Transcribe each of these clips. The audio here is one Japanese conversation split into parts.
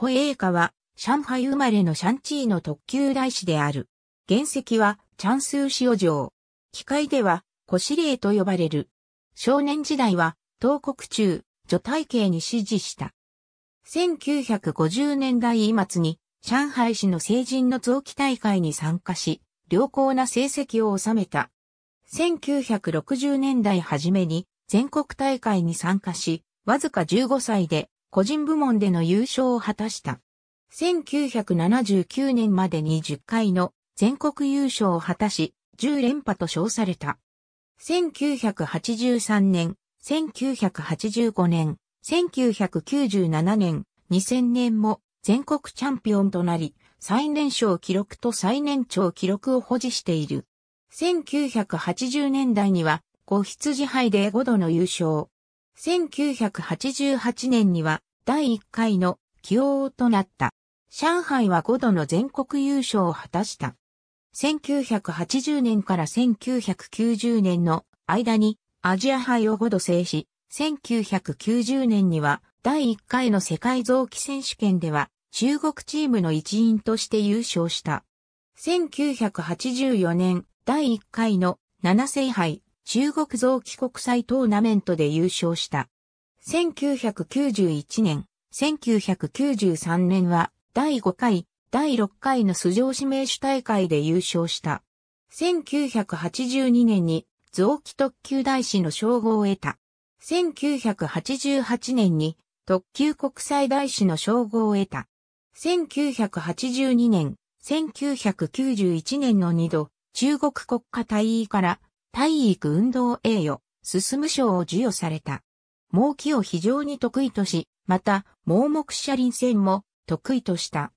小英ーは、上海生まれのシャンチーの特級大使である。原石は、チャンスー塩城。機械では、古司令と呼ばれる。少年時代は、東国中、女体系に支持した。1950年代末に、上海市の成人の臓器大会に参加し、良好な成績を収めた。1960年代初めに、全国大会に参加し、わずか15歳で個人部門での優勝を果たした。1979年までに10回の全国優勝を果たし、10連覇と称された。1983年、1985年、1997年、2000年も全国チャンピオンとなり、最年少記録と最年長記録を保持している。1980年代には、5羊杯で5度の優勝。1988年には第1回の起用となった。上海は5度の全国優勝を果たした。1980年から1990年の間にアジア杯を5度制し、1990年には第1回の世界臓器選手権では中国チームの一員として優勝した。1984年第1回の七世杯中国臓器国際トーナメントで優勝した。1991年、1993年は第5回、第6回の素性指名手大会で優勝した。1982年に臓器特急大使の称号を得た。1988年に特急国際大使の称号を得た。1982年、1991年の2度、中国国家大尉から体育運動栄誉、進む賞を授与された。猛気を非常に得意とし、また、盲目車輪戦も得意とした。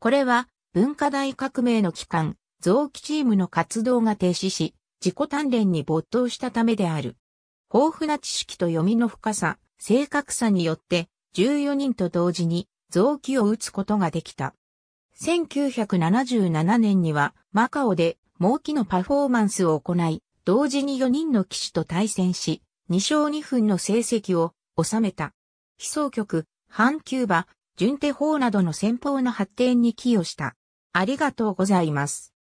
これは、文化大革命の期間、臓器チームの活動が停止し、自己鍛錬に没頭したためである。豊富な知識と読みの深さ、正確さによって、14人と同時に、臓器を打つことができた。1977年には、マカオで、猛気のパフォーマンスを行い、同時に4人の騎手と対戦し、2勝2分の成績を収めた。飛走局、阪急馬、順手法などの戦法の発展に寄与した。ありがとうございます。